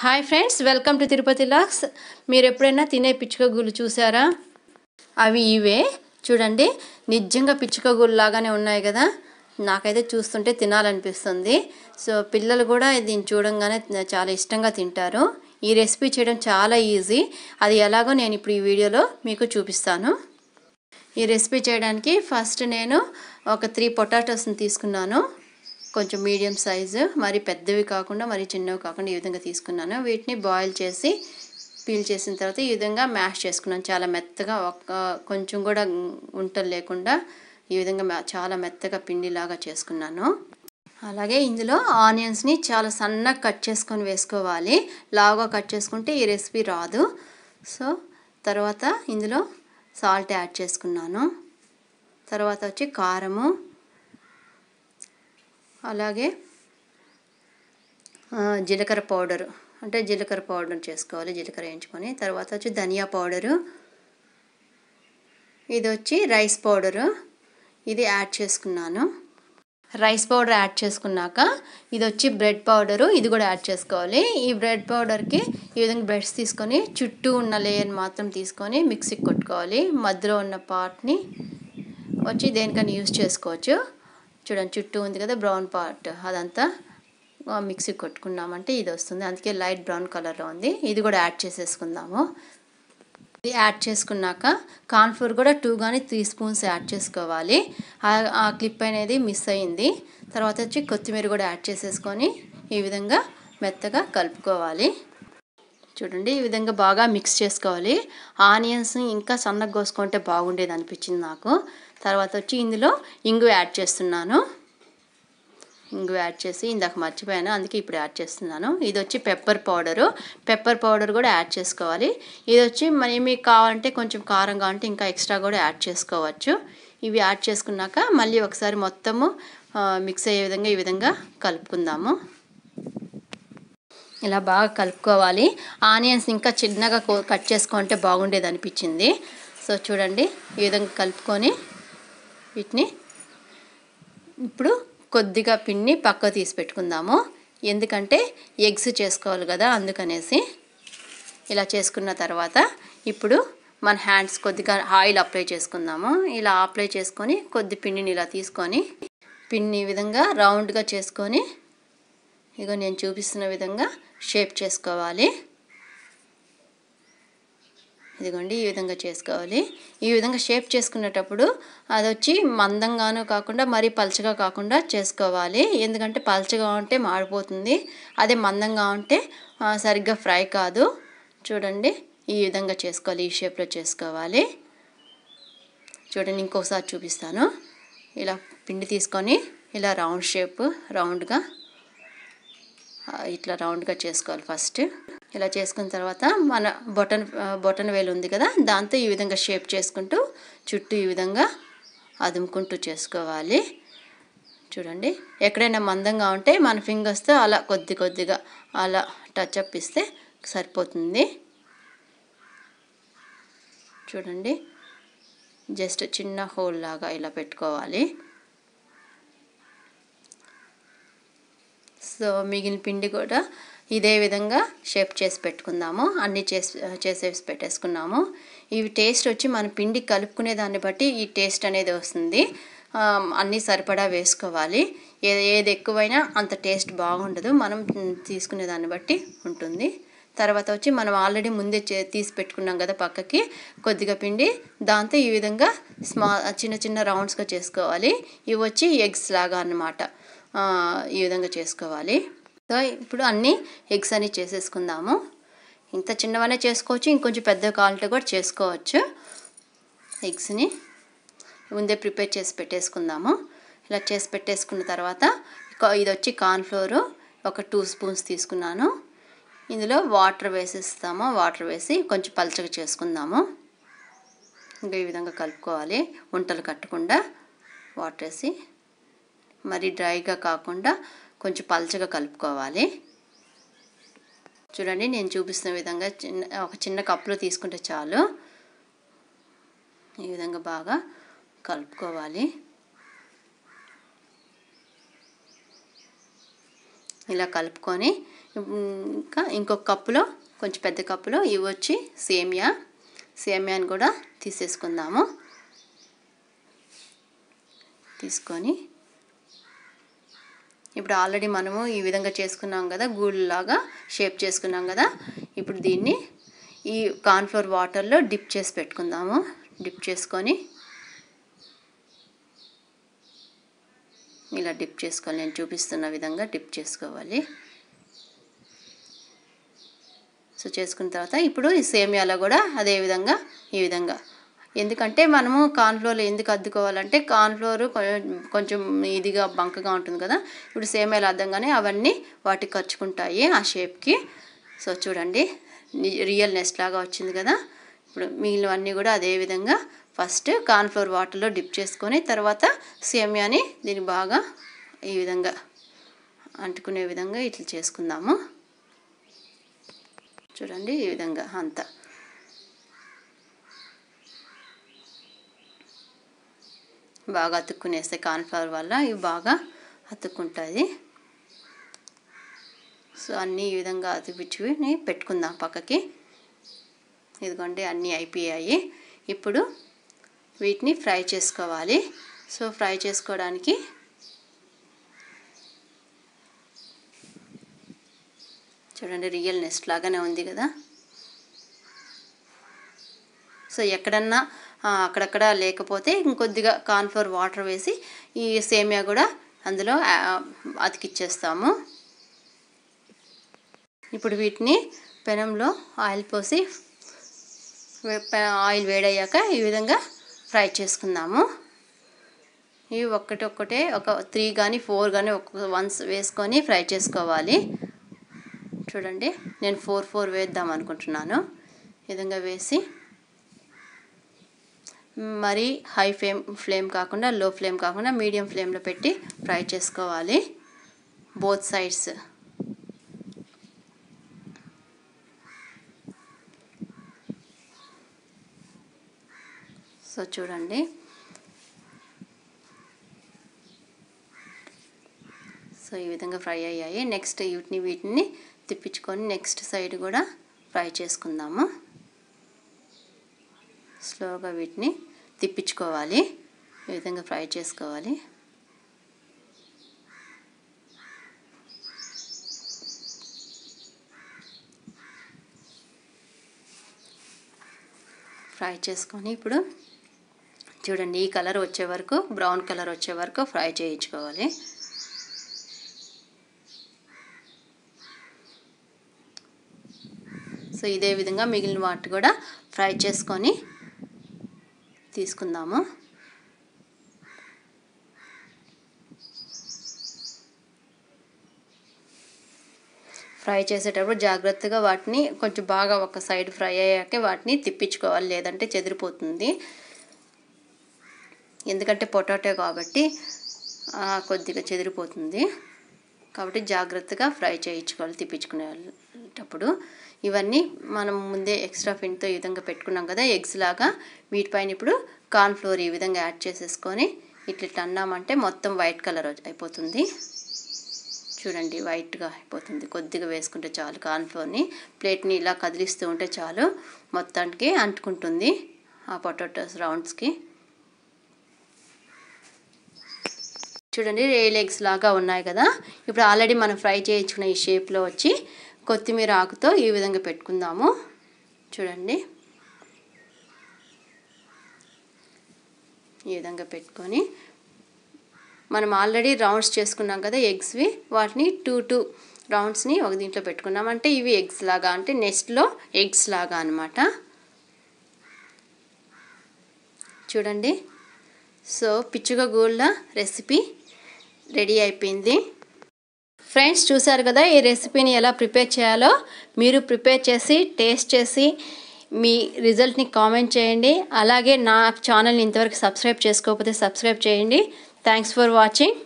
hi friends welcome to Tirupati లాక్స్ మీరు ఎప్పుడైనా తినే పిచ్చుకగుళ్ళు చూసారా అవి ఇవే చూడండి నిజంగా లాగానే ఉన్నాయి కదా నాకైతే చూస్తుంటే తినాలనిపిస్తుంది సో పిల్లలు కూడా దీన్ని చూడంగానే చాలా ఇష్టంగా తింటారు ఈ రెసిపీ చేయడం చాలా ఈజీ అది ఎలాగో నేను ఇప్పుడు ఈ వీడియోలో మీకు చూపిస్తాను ఈ రెసిపీ చేయడానికి ఫస్ట్ నేను ఒక త్రీ పొటాటోస్ని తీసుకున్నాను కొంచెం మీడియం సైజు మరి పెద్దవి కాకుండా మరి చిన్నవి కాకుండా ఈ విధంగా తీసుకున్నాను వీటిని బాయిల్ చేసి పీల్ చేసిన తర్వాత ఈ విధంగా మ్యాష్ చేసుకున్నాను చాలా మెత్తగా ఒక్క కొంచెం కూడా ఉంటలు లేకుండా ఈ విధంగా చాలా మెత్తగా పిండిలాగా చేసుకున్నాను అలాగే ఇందులో ఆనియన్స్ని చాలా సన్నగా కట్ చేసుకొని వేసుకోవాలి లావుగా కట్ చేసుకుంటే ఈ రెసిపీ రాదు సో తర్వాత ఇందులో సాల్ట్ యాడ్ చేసుకున్నాను తర్వాత వచ్చి కారము అలాగే జీలకర్ర పౌడరు అంటే జీలకర్ర పౌడర్ చేసుకోవాలి జీలకర్ర వేయించుకొని తర్వాత వచ్చి ధనియా పౌడరు ఇది వచ్చి రైస్ పౌడరు ఇది యాడ్ చేసుకున్నాను రైస్ పౌడర్ యాడ్ చేసుకున్నాక ఇది వచ్చి బ్రెడ్ పౌడరు ఇది కూడా యాడ్ చేసుకోవాలి ఈ బ్రెడ్ పౌడర్కి ఈ విధంగా బ్రెడ్స్ తీసుకొని చుట్టూ ఉన్న లేయర్ మాత్రం తీసుకొని మిక్సీకి కొట్టుకోవాలి మధ్యలో ఉన్న పార్ట్ని వచ్చి దేనికని యూస్ చేసుకోవచ్చు చూడండి చుట్టూ ఉంది కదా బ్రౌన్ పార్ట్ అదంతా మిక్సీ కొట్టుకున్నామంటే ఇది వస్తుంది అందుకే లైట్ బ్రౌన్ కలర్లో ఉంది ఇది కూడా యాడ్ చేసేసుకుందాము ఇది యాడ్ చేసుకున్నాక కాన్ఫ్లోర్ కూడా టూ కానీ త్రీ స్పూన్స్ యాడ్ చేసుకోవాలి ఆ క్లిప్ అనేది మిస్ అయింది తర్వాత వచ్చి కొత్తిమీర కూడా యాడ్ చేసేసుకొని ఈ విధంగా మెత్తగా కలుపుకోవాలి చూడండి ఈ విధంగా బాగా మిక్స్ చేసుకోవాలి ఆనియన్స్ ఇంకా సన్నగా కోసుకుంటే బాగుండేది అనిపించింది నాకు తర్వాత వచ్చి ఇందులో ఇంగు యాడ్ చేస్తున్నాను ఇంగు యాడ్ చేసి ఇందాక మర్చిపోయాను అందుకే ఇప్పుడు యాడ్ చేస్తున్నాను ఇది వచ్చి పెప్పర్ పౌడరు పెప్పర్ పౌడర్ కూడా యాడ్ చేసుకోవాలి ఇది వచ్చి మరి మీకు కావాలంటే కొంచెం కారం కావాలంటే ఇంకా ఎక్స్ట్రా కూడా యాడ్ చేసుకోవచ్చు ఇవి యాడ్ చేసుకున్నాక మళ్ళీ ఒకసారి మొత్తము మిక్స్ అయ్యే విధంగా ఈ విధంగా కలుపుకుందాము ఇలా బాగా కలుపుకోవాలి ఆనియన్స్ ఇంకా చిన్నగా కట్ చేసుకుంటే బాగుండేది అనిపించింది సో చూడండి ఈ విధంగా కలుపుకొని వీటిని ఇప్పుడు కొద్దిగా పిండిని పక్క తీసి పెట్టుకుందాము ఎందుకంటే ఎగ్స్ చేసుకోవాలి కదా అందుకనేసి ఇలా చేసుకున్న తర్వాత ఇప్పుడు మన హ్యాండ్స్ కొద్దిగా ఆయిల్ అప్లై చేసుకుందాము ఇలా అప్లై చేసుకొని కొద్ది పిండిని ఇలా తీసుకొని పిండిని ఈ విధంగా రౌండ్గా చేసుకొని ఇగో నేను చూపిస్తున్న విధంగా షేప్ చేసుకోవాలి ఇదిగోండి ఈ విధంగా చేసుకోవాలి ఈ విధంగా షేప్ చేసుకునేటప్పుడు అది వచ్చి మందంగానూ కాకుండా మరీ పలచగా కాకుండా చేసుకోవాలి ఎందుకంటే పలచగా ఉంటే మాడిపోతుంది అదే మందంగా ఉంటే సరిగ్గా ఫ్రై కాదు చూడండి ఈ విధంగా చేసుకోవాలి ఈ షేప్లో చేసుకోవాలి చూడండి ఇంకోసారి చూపిస్తాను ఇలా పిండి తీసుకొని ఇలా రౌండ్ షేప్ రౌండ్గా ఇట్లా రౌండ్గా చేసుకోవాలి ఫస్ట్ ఇలా చేసుకున్న తర్వాత మన బొటన్ బొటన్ వేలు ఉంది కదా దాంతో ఈ విధంగా షేప్ చేసుకుంటూ చుట్టూ ఈ విధంగా అదుముకుంటూ చేసుకోవాలి చూడండి ఎక్కడైనా మందంగా ఉంటే మన ఫింగర్స్తో అలా కొద్ది కొద్దిగా అలా టచ్ అప్ ఇస్తే సరిపోతుంది చూడండి జస్ట్ చిన్న హోల్ లాగా ఇలా పెట్టుకోవాలి సో మిగిలిన పిండి కూడా ఇదే విధంగా షేప్ చేసి పెట్టుకుందాము అన్నీ చేసి చేసేసి పెట్టేసుకున్నాము ఇవి టేస్ట్ వచ్చి మన పిండి కలుపుకునే దాన్ని బట్టి ఈ టేస్ట్ అనేది వస్తుంది అన్నీ సరిపడా వేసుకోవాలి ఏది ఏది ఎక్కువైనా అంత టేస్ట్ బాగుండదు మనం తీసుకునే దాన్ని బట్టి ఉంటుంది తర్వాత వచ్చి మనం ఆల్రెడీ ముందే తీసి పెట్టుకున్నాం కదా పక్కకి కొద్దిగా పిండి దాంతో ఈ విధంగా స్మా చిన్న చిన్న రౌండ్స్గా చేసుకోవాలి ఇవి వచ్చి ఎగ్స్ లాగా అన్నమాట ఈ విధంగా చేసుకోవాలి సో ఇప్పుడు అన్నీ ఎగ్స్ అన్నీ చేసేసుకుందాము ఇంత చిన్నవనే చేసుకోవచ్చు ఇంకొంచెం పెద్ద క్వాలిటీ కూడా చేసుకోవచ్చు ఎగ్స్ని ముందే ప్రిపేర్ చేసి పెట్టేసుకుందాము ఇలా చేసి పెట్టేసుకున్న తర్వాత ఇది వచ్చి కార్న్ఫ్లోరు ఒక టూ స్పూన్స్ తీసుకున్నాను ఇందులో వాటర్ వేసేస్తాము వాటర్ వేసి కొంచెం పలచగా చేసుకుందాము ఇంకా ఈ విధంగా కలుపుకోవాలి వంటలు కట్టకుండా వాటర్ వేసి మరీ డ్రైగా కాకుండా కొంచెం పలచగా కలుపుకోవాలి చూడండి నేను చూపిస్తున్న విధంగా చిన్న ఒక చిన్న కప్పులో తీసుకుంటే చాలు ఈ విధంగా బాగా కలుపుకోవాలి ఇలా కలుపుకొని ఇంకా ఇంకొక కప్పులో కొంచెం పెద్ద కప్పులో ఇవి వచ్చి సేమియా సేమియాని కూడా తీసేసుకుందాము తీసుకొని ఇప్పుడు ఆల్రెడీ మనము ఈ విధంగా చేసుకున్నాం కదా గూళ్ళలాగా షేప్ చేసుకున్నాం కదా ఇప్పుడు దీన్ని ఈ కార్న్ఫ్లోర్ వాటర్లో డిప్ చేసి పెట్టుకుందాము డిప్ చేసుకొని ఇలా డిప్ చేసుకోవాలి నేను చూపిస్తున్న విధంగా డిప్ చేసుకోవాలి సో చేసుకున్న తర్వాత ఇప్పుడు ఈ సేమియాలో కూడా అదేవిధంగా ఈ విధంగా ఎందుకంటే మనము కార్న్ఫ్లోర్ ఎందుకు అద్దుకోవాలంటే కార్న్ఫ్లోర్ కొంచెం ఇదిగా బంకగా ఉంటుంది కదా ఇప్పుడు సేమ్ ఎలా అద్దంగానే అవన్నీ వాటికి ఖర్చుకుంటాయి ఆ షేప్కి సో చూడండి రియల్ నెస్ట్ లాగా వచ్చింది కదా ఇప్పుడు మిగిలినవన్నీ కూడా అదేవిధంగా ఫస్ట్ కార్న్ఫ్లోర్ వాటర్లో డిప్ చేసుకొని తర్వాత సేమ్యాని దీన్ని బాగా ఈ విధంగా అంటుకునే విధంగా ఇట్లా చేసుకుందాము చూడండి ఈ విధంగా అంతా బాగా అతుక్కునేస్తే కాన్ఫ్లవర్ వల్ల ఇవి బాగా అతుక్కుంటుంది సో అన్నీ ఈ విధంగా అతిపించి పెట్టుకుందాం పక్కకి ఇదిగోండి అన్నీ అయిపోయాయి ఇప్పుడు వీటిని ఫ్రై చేసుకోవాలి సో ఫ్రై చేసుకోవడానికి చూడండి రియల్ నెస్ట్ లాగానే ఉంది కదా సో ఎక్కడన్నా అక్కడక్కడ లేకపోతే ఇంకొద్దిగా కాన్ఫ్లోర్ వాటర్ వేసి ఈ సేమియా కూడా అందులో అతికిచ్చేస్తాము ఇప్పుడు వీటిని పెనంలో ఆయిల్ పోసి ఆయిల్ వేడయ్యాక ఈ విధంగా ఫ్రై చేసుకుందాము ఇవి ఒక్కటే ఒక త్రీ కానీ ఫోర్ కానీ ఒక్క వన్స్ వేసుకొని ఫ్రై చేసుకోవాలి చూడండి నేను ఫోర్ ఫోర్ వేద్దాం అనుకుంటున్నాను విధంగా వేసి మరి హై ఫ్లేమ్ ఫ్లేమ్ కాకుండా లో ఫ్లేమ్ కాకుండా మీడియం ఫ్లేమ్లో పెట్టి ఫ్రై చేసుకోవాలి బోత్ సైడ్స్ సో చూడండి సో ఈ విధంగా ఫ్రై అయ్యాయి నెక్స్ట్ వీటిని వీటిని తిప్పించుకొని నెక్స్ట్ సైడ్ కూడా ఫ్రై చేసుకుందాము స్లోగా వీటిని తిప్పించుకోవాలి ఈ విధంగా ఫ్రై చేసుకోవాలి ఫ్రై చేసుకొని ఇప్పుడు చూడండి ఈ కలర్ వచ్చే వరకు బ్రౌన్ కలర్ వచ్చే వరకు ఫ్రై చేయించుకోవాలి సో ఇదే విధంగా మిగిలిన వాటి కూడా ఫ్రై చేసుకొని తీసుకుందాము ఫ్రై చేసేటప్పుడు జాగ్రత్తగా వాటిని కొంచెం బాగా ఒక సైడ్ ఫ్రై అయ్యాక వాటిని తిప్పించుకోవాలి లేదంటే చెదిరిపోతుంది ఎందుకంటే పొటాటో కాబట్టి కొద్దిగా చెదిరిపోతుంది కాబట్టి జాగ్రత్తగా ఫ్రై చేయించుకోవాలి తిప్పించుకునేటప్పుడు ఇవన్నీ మనం ముందే ఎక్స్ట్రా పిండితో ఈ విధంగా పెట్టుకున్నాం కదా ఎగ్స్ లాగా వీటిపైన ఇప్పుడు కార్న్ఫ్లోర్ ఈ విధంగా యాడ్ చేసేసుకొని ఇట్లా ఇట్లా అన్నామంటే మొత్తం వైట్ కలర్ అయిపోతుంది చూడండి వైట్గా అయిపోతుంది కొద్దిగా వేసుకుంటే చాలు కార్న్ఫ్లోర్ని ప్లేట్ని ఇలా కదిలిస్తూ ఉంటే చాలు మొత్తానికి అంటుకుంటుంది ఆ పొటాటోస్ రౌండ్స్కి చూడండి రేల్ ఎగ్స్ లాగా ఉన్నాయి కదా ఇప్పుడు ఆల్రెడీ మనం ఫ్రై చేయించుకున్న ఈ షేప్లో వచ్చి కొత్తిమీర ఆకుతో ఈ విధంగా పెట్టుకుందాము చూడండి ఈ విధంగా పెట్టుకొని మనం ఆల్రెడీ రౌండ్స్ చేసుకున్నాం కదా ఎగ్స్వి వాటిని టూ టూ రౌండ్స్ని ఒక దీంట్లో పెట్టుకున్నాం అంటే ఇవి ఎగ్స్ లాగా అంటే నెక్స్ట్లో ఎగ్స్ లాగా అనమాట చూడండి సో పిచ్చుగా గూళ్ళ రెసిపీ రెడీ అయిపోయింది ఫ్రెండ్స్ చూసారు కదా ఈ రెసిపీని ఎలా ప్రిపేర్ చేయాలో మీరు ప్రిపేర్ చేసి టేస్ట్ చేసి మీ రిజల్ట్ని కామెంట్ చేయండి అలాగే నా ఛానల్ని ఇంతవరకు సబ్స్క్రైబ్ చేసుకోకపోతే సబ్స్క్రైబ్ చేయండి థ్యాంక్స్ ఫర్ వాచింగ్